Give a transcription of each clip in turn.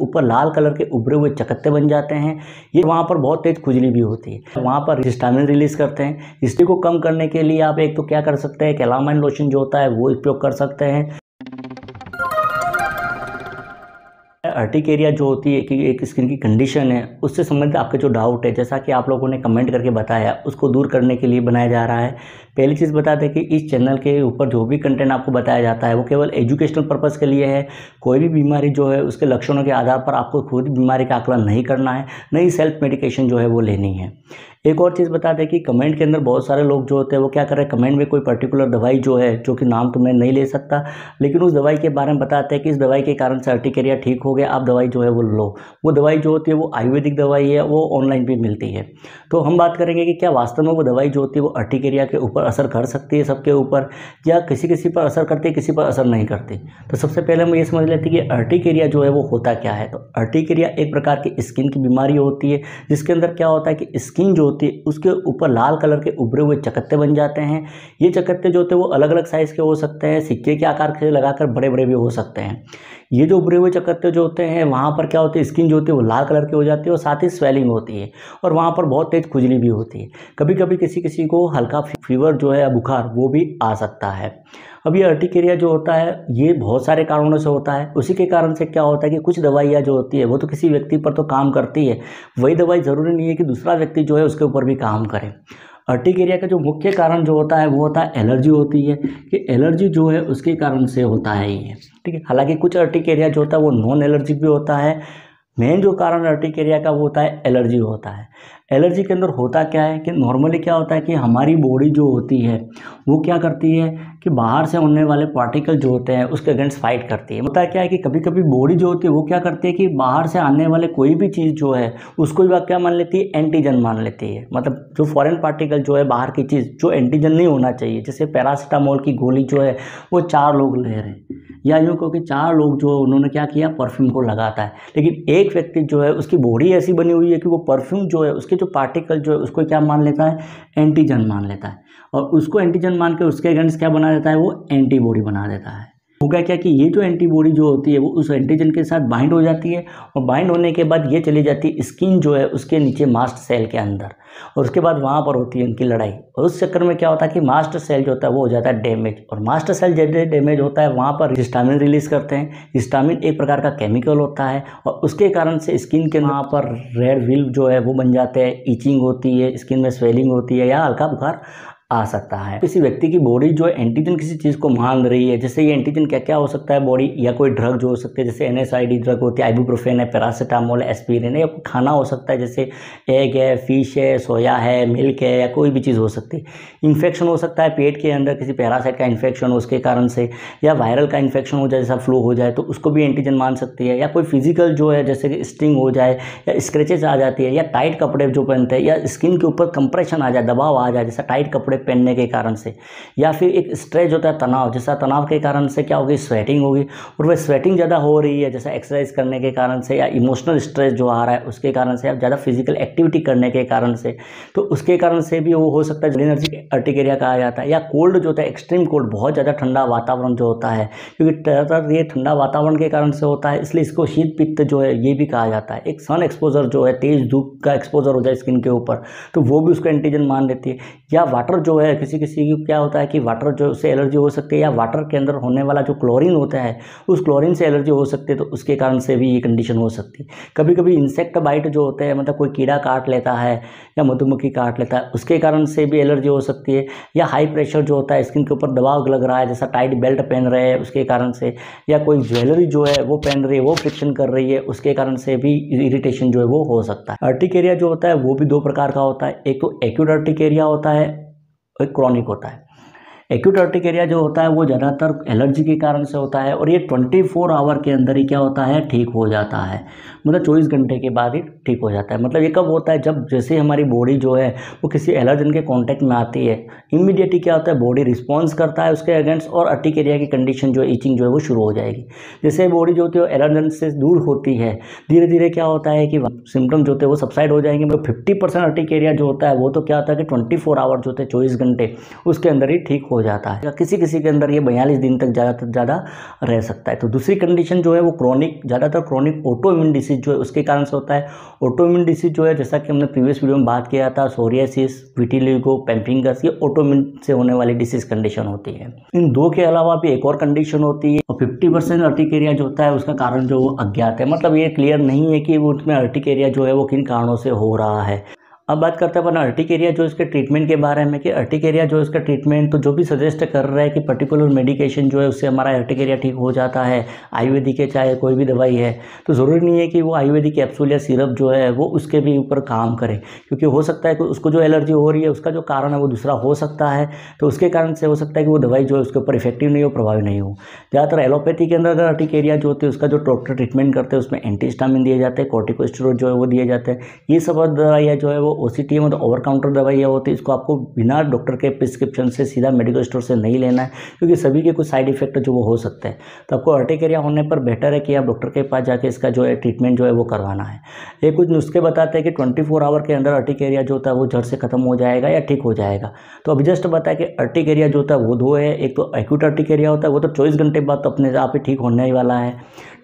ऊपर लाल कलर के उभरे हुए चकत्ते बन जाते हैं ये वहाँ पर बहुत तेज़ खुजली भी होती है वहाँ पर हिस्टामिन रिलीज़ करते हैं हिस्ट्री को कम करने के लिए आप एक तो क्या कर सकते हैं कैलामाइन लोशन जो होता है वो उपयोग कर सकते हैं एरिया जो होती है कि एक स्किन की कंडीशन है उससे संबंधित आपके जो डाउट है जैसा कि आप लोगों ने कमेंट करके बताया उसको दूर करने के लिए बनाया जा रहा है पहली चीज़ बता दें कि इस चैनल के ऊपर जो भी कंटेंट आपको बताया जाता है वो केवल एजुकेशनल पर्पज़ के लिए है कोई भी बीमारी जो है उसके लक्षणों के आधार पर आपको खुद बीमारी का आकलन नहीं करना है नई सेल्फ मेडिकेशन जो है वो लेनी है एक और चीज़ बता दें कि कमेंट के अंदर बहुत सारे लोग जो होते हैं वो क्या कर रहे हैं कमेंट में कोई पर्टिकुलर दवाई जो है जो कि नाम तो मैं नहीं ले सकता लेकिन उस दवाई के बारे में बताते हैं कि इस दवाई के कारण से अर्टिकेरिया ठीक हो गया आप दवाई जो है वो लो वो दवाई जो होती है वो आयुर्वेदिक दवाई है वो ऑनलाइन भी मिलती है तो हम बात करेंगे कि क्या वास्तव में वो दवाई जो होती है वो अर्टिकेरिया के ऊपर असर कर सकती है सबके ऊपर या किसी किसी पर असर करती है किसी पर असर नहीं करती तो सबसे पहले हम ये समझ लेते हैं कि अर्टिकेरिया जो है वो होता क्या है तो अर्टिकेरिया एक प्रकार की स्किन की बीमारी होती है जिसके अंदर क्या होता है कि स्किन जो होती है उसके ऊपर लाल कलर के उभरे हुए चकत्ते बन जाते हैं ये चकत्ते जो होते हैं वो अलग अलग साइज़ के हो सकते हैं सिक्के के आकार के लगाकर बड़े बड़े भी हो सकते हैं ये जो उभरे हुए चकत्ते जो होते हैं वहाँ पर क्या होती है स्किन जो होती है वो लाल कलर की हो जाती है और साथ ही स्वेलिंग होती है और वहाँ पर बहुत तेज़ खुजली भी होती है कभी कभी किसी किसी को हल्का फीवर जो है बुखार वो भी आ सकता है अब ये अर्टिकेरिया जो होता है ये बहुत सारे कारणों से होता है उसी के कारण से क्या होता है कि कुछ दवाइयाँ जो होती है वो तो किसी व्यक्ति पर तो काम करती है वही दवाई ज़रूरी नहीं है कि दूसरा व्यक्ति जो है उसके ऊपर भी काम करे अर्टिकेरिया का जो मुख्य कारण जो होता है वो होता है एलर्जी होती है कि एलर्जी जो है उसके कारण से होता है ये ठीक है हालांकि कुछ अर्टिकेरिया जो होता है वो नॉन एलर्जिक भी होता है मेन जो कारण अर्टिकेरिया का वो होता है एलर्जी होता है एलर्जी के अंदर होता क्या है कि नॉर्मली क्या होता है कि हमारी बॉडी जो होती है वो क्या करती है कि बाहर से होने वाले पार्टिकल जो होते हैं उसके अगेंस्ट फाइट करती है होता क्या है कि कभी कभी बॉडी जो होती है वो क्या करती है कि बाहर से आने वाले कोई भी चीज़ जो है उसको भी क्या मान लेती है एंटीजन मान लेती है मतलब जो फॉरन पार्टिकल जो है बाहर की चीज़ जो एंटीजन नहीं होना चाहिए जैसे पैरासीटामोल की गोली जो है वो चार लोग ले रहे हैं या यूँ क्योंकि चार लोग जो उन्होंने क्या किया परफ्यूम को लगाता है लेकिन एक व्यक्ति जो है उसकी बॉडी ऐसी बनी हुई है कि वो परफ्यूम जो है उसके जो पार्टिकल जो है उसको क्या मान लेता है एंटीजन मान लेता है और उसको एंटीजन मान के उसके अगेंस्ट क्या बना देता है वो एंटीबॉडी बना देता है होगा क्या कि ये जो एंटीबॉडी जो होती है वो उस एंटीजन के साथ बाइंड हो जाती है और बाइंड होने के बाद ये चली जाती है स्किन जो है उसके नीचे मास्ट सेल के अंदर और उसके बाद वहाँ पर होती है उनकी लड़ाई और उस चक्कर में क्या होता है कि मास्ट सेल जो होता है वो हो जाता है डैमेज और मास्ट सेल जैसे डैमेज होता है वहाँ पर हिस्टामिन रिलीज़ करते हैं हिस्टामिन एक प्रकार का केमिकल होता है और उसके कारण से स्किन के वहाँ पर रेड विल्व जो है वो बन जाते हैं ईचिंग होती है स्किन में स्वेलिंग होती है या हल्का बुखार आ सकता है किसी तो व्यक्ति की बॉडी जो एंटीजन किसी चीज़ को मान रही है जैसे ये एंटीजन क्या क्या हो सकता है बॉडी या कोई ड्रग जो हो सकते हैं जैसे N S I D drug होती है प्रोफेन है पैरासीटामोल एस्पीरिन है या खाना हो सकता है जैसे एग है फिश है सोया है मिल्क है या कोई भी चीज़ हो सकती है इन्फेक्शन हो सकता है पेट के अंदर किसी पैरासाइट का इन्फेक्शन उसके कारण से या वायरल का इन्फेक्शन हो जाए जैसा फ्लू हो जाए तो उसको भी एंटीजन मान सकती है या कोई फिजिकल जो है जैसे कि स्टिंग हो जाए या स्क्रेचेज आ जाती है या टाइट कपड़े जो पहनते हैं या स्किन के ऊपर कंप्रेशन आ जाए दबाव आ जाए जैसा टाइट कपड़े कपड़े पहनने के कारण से या फिर एक स्ट्रेच होता है तनाव जैसा तनाव के कारण से क्या होगी स्वेटिंग होगी और वह स्वेटिंग ज़्यादा हो रही है जैसा एक्सरसाइज करने के कारण से या इमोशनल स्ट्रेस जो आ रहा है उसके कारण से या ज़्यादा फिजिकल एक्टिविटी करने के कारण से तो उसके कारण से भी वो हो सकता है एनर्जी अर्टिकेरिया कहा जाता है या कोल्ड जो होता है एक्सट्रीम कोल्ड बहुत ज़्यादा ठंडा वातावरण जो होता है क्योंकि ज़्यादातर ये ठंडा वातावरण के कारण से होता है इसलिए इसको शीत पित्त जो है ये भी कहा जाता है एक सन एक्सपोजर जो है तेज़ धूप का एक्सपोजर हो जाए स्किन के ऊपर तो वो भी उसका एंटीजन मान लेती है या वाटर जो है किसी किसी की क्या होता है कि वाटर जो से एलर्जी हो सकती है या वाटर के अंदर होने वाला जो क्लोरीन होता है उस क्लोरीन से एलर्जी हो सकती है तो उसके कारण से भी ये कंडीशन हो सकती है कभी कभी इंसेक्ट बाइट जो होते हैं मतलब कोई कीड़ा काट लेता है या मधुमक्खी काट लेता है उसके कारण से भी एलर्जी हो सकती है या हाई प्रेशर जो होता है स्किन के ऊपर दबाव लग रहा है जैसा टाइट बेल्ट पहन रहे हैं उसके कारण से या कोई ज्वेलरी जो है वो पहन रही है वो फ्रिक्शन कर रही है उसके कारण से भी इरिटेशन जो है वो हो सकता है अर्टिक एरिया जो होता है वो भी दो प्रकार का होता है एक तो एक्यूट अर्टिक एरिया होता है एक क्रॉनिक होता है एक्यूट अर्टिकेरिया जो होता है वो ज़्यादातर एलर्जी के कारण से होता है और ये ट्वेंटी फोर आवर के अंदर ही क्या होता है ठीक हो जाता है मतलब चौबीस घंटे के बाद ही ठीक हो जाता है मतलब ये कब होता है जब जैसे हमारी बॉडी जो है वो किसी एलर्जन के कॉन्टैक्ट में आती है इमीडिएटली क्या होता है बॉडी रिस्पॉन्स करता है उसके अगेंस्ट और अर्टिकेरिया की कंडीशन जो ईचिंग जो है वो शुरू हो जाएगी जैसे बॉडी जो होती है एलर्जन से दूर होती है धीरे धीरे क्या होता है कि सिम्टम जो होते हैं वो सबसाइड हो जाएंगे मतलब फिफ्टी परसेंट अर्टिकेरिया जो होता है वो तो क्या होता है कि ट्वेंटी फोर आवर जो होते हैं चौबीस घंटे उसके अंदर ही ठीक हो हो जाता है किसी किसी के अंदर ये बयालीस दिन तक ज़्यादातर ज़्यादा रह सकता है तो दूसरी कंडीशन जो है वो क्रॉनिक ज़्यादातर क्रॉनिक ऑटो इम्यून डिसीज जो है उसके कारण से होता है ऑटो इम्यून डिसीज जो है जैसा कि हमने प्रीवियस वीडियो में बात किया था सोरियासिस विटिलिगो पेम्पिंगस ये ऑटो इम्यून से होने वाली डिसीज कंडीशन होती है इन दो के अलावा भी एक और कंडीशन होती है और फिफ्टी परसेंट अर्टिकेरिया जो होता है उसका कारण जो अज्ञात है मतलब ये क्लियर नहीं है कि वो उसमें अर्टिकेरिया जो है वो किन कारणों से हो रहा है अब बात करते हैं अपन अर्टिक एरिया जो इसके ट्रीटमेंट के बारे में कि अर्टिक एरिया जो इसका ट्रीटमेंट तो जो भी सजेस्ट कर रहा है कि पर्टिकुलर मेडिकेशन जो है उससे हमारा अर्टिक एरिया ठीक हो जाता है आयुर्वेदिक है चाहे कोई भी दवाई है तो ज़रूरी नहीं है कि वो आयुर्वेदिक कैप्सूल या सिरप जो है वो उसके भी ऊपर काम करे क्योंकि हो सकता है कि उसको जो एलर्जी हो रही है उसका जो कारण है वो दूसरा हो सकता है तो उसके कारण से हो सकता है कि वो दवाई जो है उसके ऊपर इफेक्टिव नहीं हो प्रभावी नहीं हो ज़्यादातर एलोपैथी के अंदर अगर अर्टिक एरिया जो होती है उसका जो डॉक्टर ट्रीटमेंट करते हैं उसमें एंटीस्टामिन दिए जाते हैं कॉर्टिकोस्टेरॉइड जो है वो दिए जाते हैं ये सब दवाइयाँ जो है वो O C T M over counter दवाइयाँ होती है इसको आपको बिना डॉक्टर के प्रिस्क्रिप्शन से सीधा मेडिकल स्टोर से नहीं लेना है क्योंकि सभी के कुछ साइड इफेक्ट जो वो हो सकते हैं तो आपको अर्टिकेरिया होने पर बेटर है कि आप डॉक्टर के पास जाके इसका जो है ट्रीटमेंट जो है वो करवाना है ये कुछ नुस्खे बताते हैं कि ट्वेंटी फोर आवर के अंदर अर्टिकेरिया जो होता है वो जड़ से खत्म हो जाएगा या ठीक हो जाएगा तो अभी जस्ट बताया कि अर्टिकेरिया जो होता है वो दो है एक तो एक्यूट अर्टिकेरिया होता है वो तो चौबीस घंटे बाद तो अपने आप ही ठीक होने ही वाला है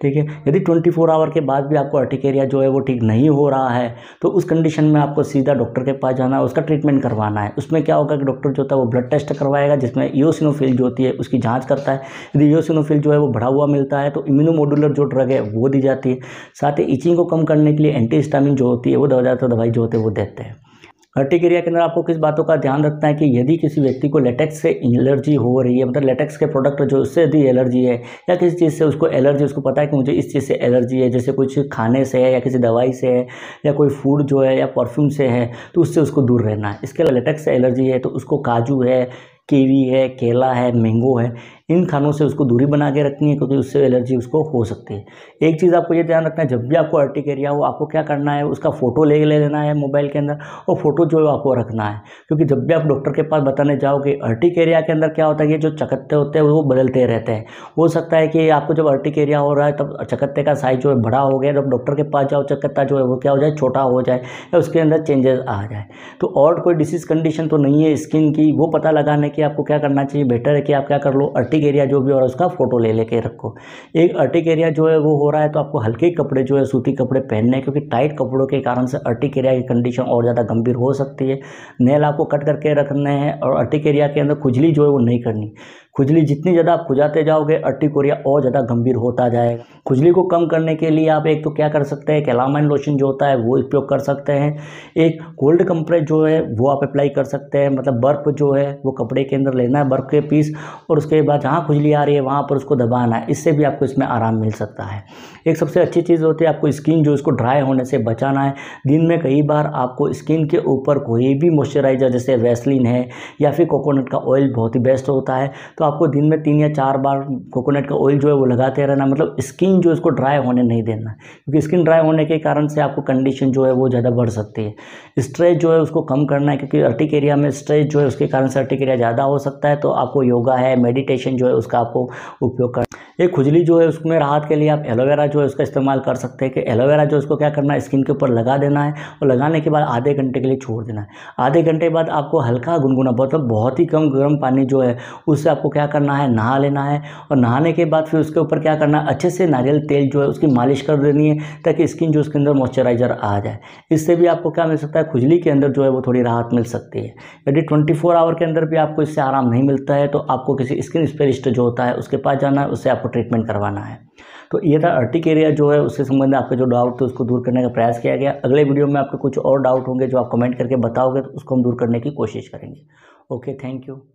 ठीक है यदि ट्वेंटी फोर आवर के बाद भी आपको अर्टिकेरिया जो है वो ठीक नहीं हो रहा है तो उस कंडीशन में आपको सीधा डॉक्टर के पास जाना है उसका ट्रीटमेंट करवाना है उसमें क्या होगा कि डॉक्टर जो होता है वो ब्लड टेस्ट करवाएगा जिसमें ईओसिनोफिल जो होती है उसकी जाँच करता है यदि ईओसिनोफिल जो है वो बढ़ा हुआ मिलता है तो इम्यूनोमोडुलर जो ड्रग है वो दी जाती है साथ ही इचिंग को कम करने के लिए एंटी जो होती है वो दवा है दवाई जो होती है वो देते हैं हर्टिकेरिया के अंदर आपको किस बातों का ध्यान रखना है कि यदि किसी व्यक्ति को लेटेक्स से एलर्जी हो रही है मतलब लेटेक्स के प्रोडक्ट जो उससे यदि एलर्जी है या किसी चीज़ से उसको एलर्जी उसको पता है कि मुझे इस चीज़ से एलर्जी है जैसे कुछ खाने से है या किसी दवाई से है या कोई फूड जो है या परफ्यूम से है तो उससे उसको दूर रहना है इसके अलावा लेटेक्स से एलर्जी है तो उसको काजू है कीवी है केला है मैंगो है इन खानों से उसको दूरी बना के रखनी है क्योंकि उससे एलर्जी उसको हो सकती है एक चीज़ आपको ये ध्यान रखना है जब भी आपको अर्टिक एरिया हो आपको क्या करना है उसका फ़ोटो ले ले लेना है मोबाइल के अंदर और फ़ोटो जो है आपको रखना है क्योंकि जब भी आप डॉक्टर के पास बताने जाओगे एरिया के अंदर क्या होता है ये जो चकत्ते होते हैं वो बदलते रहते हैं हो सकता है कि आपको जब अर्टिक एरिया हो रहा है तब चकत्ते का साइज जो है बड़ा हो गया जब डॉक्टर के पास जाओ चकत्ता जो है वो क्या हो जाए छोटा हो जाए या उसके अंदर चेंजेस आ जाए तो और कोई डिसीज़ कंडीशन तो नहीं है स्किन की वो पता लगाने की आपको क्या करना चाहिए बेटर है कि आप क्या कर लो अर्टिक अर्टिक एरिया जो भी हो रहा है उसका फोटो ले लेके रखो एक अर्टिक एरिया जो है वो हो रहा है तो आपको हल्के कपड़े जो है सूती कपड़े पहनने हैं क्योंकि टाइट कपड़ों के कारण से अर्टिक एरिया की कंडीशन और ज़्यादा गंभीर हो सकती है नेल आपको कट करके रखने हैं और अर्टिक एरिया के अंदर खुजली जो है वो नहीं करनी खुजली जितनी ज़्यादा आप खुजाते जाओगे अर्टिकोरिया और ज़्यादा गंभीर होता जाएगा खुजली को कम करने के लिए आप एक तो क्या कर सकते हैं कैलामाइन लोशन जो होता है वो उपयोग कर सकते हैं एक कोल्ड कंप्रेस जो है वो आप अप्लाई कर सकते हैं मतलब बर्फ़ जो है वो कपड़े के अंदर लेना है बर्फ़ के पीस और उसके बाद जहाँ खुजली आ रही है वहाँ पर उसको दबाना है इससे भी आपको इसमें आराम मिल सकता है एक सबसे अच्छी चीज़ होती है आपको स्किन जो इसको ड्राई होने से बचाना है दिन में कई बार आपको स्किन के ऊपर कोई भी मॉइस्चराइज़र जैसे वैसलिन है या फिर कोकोनट का ऑयल बहुत ही बेस्ट होता है तो आपको दिन में तीन या चार बार कोकोनट का ऑयल जो है वो लगाते रहना मतलब स्किन जो इसको ड्राई होने नहीं देना क्योंकि स्किन ड्राई होने के कारण से आपको कंडीशन जो है वो ज़्यादा बढ़ सकती है स्ट्रेस जो है उसको कम करना है क्योंकि अर्टिक एरिया में स्ट्रेस जो है उसके कारण से अर्टिक एरिया ज़्यादा हो सकता है तो आपको योगा है मेडिटेशन जो है उसका आपको उपयोग करना ये खुजली जो है उसमें राहत के लिए आप एलोवेरा जो है उसका इस्तेमाल कर सकते हैं कि एलोवेरा जो उसको क्या करना है स्किन के ऊपर लगा देना है और लगाने के बाद आधे घंटे के लिए छोड़ देना है आधे घंटे बाद आपको हल्का गुनगुना मतलब बहुत ही कम गर्म पानी जो है उससे आपको क्या करना है नहा लेना है और नहाने के बाद फिर उसके ऊपर क्या करना है अच्छे से नारियल तेल जो है उसकी मालिश कर देनी है ताकि स्किन जो उसके अंदर मॉइस्चराइजर आ जाए इससे भी आपको क्या मिल सकता है खुजली के अंदर जो है वो थोड़ी राहत मिल सकती है यदि ट्वेंटी फोर आवर के अंदर भी आपको इससे आराम नहीं मिलता है तो आपको किसी स्किन स्पेशलिस्ट जो होता है उसके पास जाना है उससे आपको आपको ट्रीटमेंट करवाना है तो ये था अर्टिक एरिया जो है उसके संबंध में आपका जो डाउट थे उसको दूर करने का प्रयास किया गया अगले वीडियो में आपके कुछ और डाउट होंगे जो आप कमेंट करके बताओगे तो उसको हम दूर करने की कोशिश करेंगे ओके थैंक यू